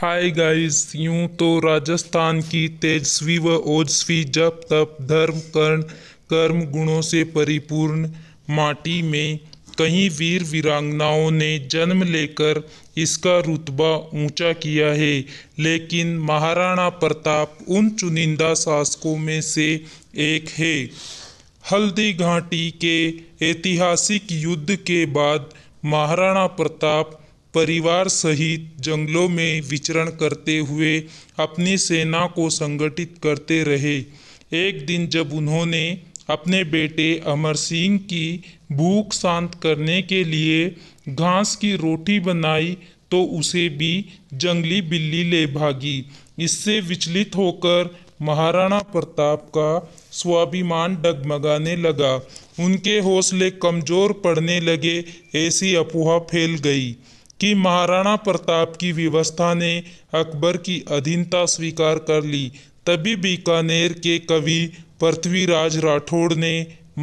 hi guys यूं तो राजस्थान की तेजस्वी व ओजस्वी जप तप धर्म कर्ण कर्म गुणों से परिपूर्ण माटी में कई वीर वीरांगनाओं ने जन्म लेकर इसका रुतबा ऊंचा किया है लेकिन महाराणा प्रताप उन चुनिंदा शासकों में से एक है हल्दी घाटी के ऐतिहासिक युद्ध के बाद महाराणा प्रताप परिवार सहित जंगलों में विचरण करते हुए अपनी सेना को संगठित करते रहे एक दिन जब उन्होंने अपने बेटे अमर सिंह की भूख शांत करने के लिए घास की रोटी बनाई तो उसे भी जंगली बिल्ली ले भागी इससे विचलित होकर महाराणा प्रताप का स्वाभिमान डगमगाने लगा उनके हौसले कमज़ोर पड़ने लगे ऐसी अफवाह फैल गई कि महाराणा प्रताप की व्यवस्था ने अकबर की अधीनता स्वीकार कर ली तभी बीकानेर के कवि पृथ्वीराज राठौड़ ने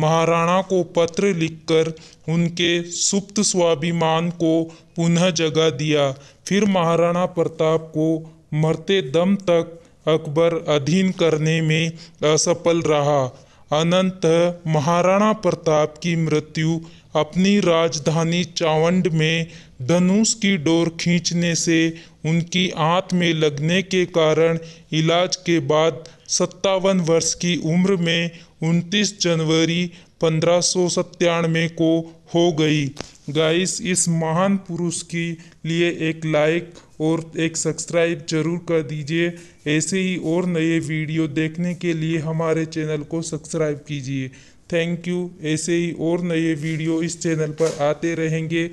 महाराणा को पत्र लिखकर उनके सुप्त स्वाभिमान को पुनः जगा दिया फिर महाराणा प्रताप को मरते दम तक अकबर अधीन करने में असफल रहा अनंत महाराणा प्रताप की मृत्यु अपनी राजधानी चावंड में धनुष की डोर खींचने से उनकी आंत में लगने के कारण इलाज के बाद सत्तावन वर्ष की उम्र में 29 जनवरी पंद्रह में को हो गई गाइस इस महान पुरुष के लिए एक लाइक और एक सब्सक्राइब जरूर कर दीजिए ऐसे ही और नए वीडियो देखने के लिए हमारे चैनल को सब्सक्राइब कीजिए थैंक यू ऐसे ही और नए वीडियो इस चैनल पर आते रहेंगे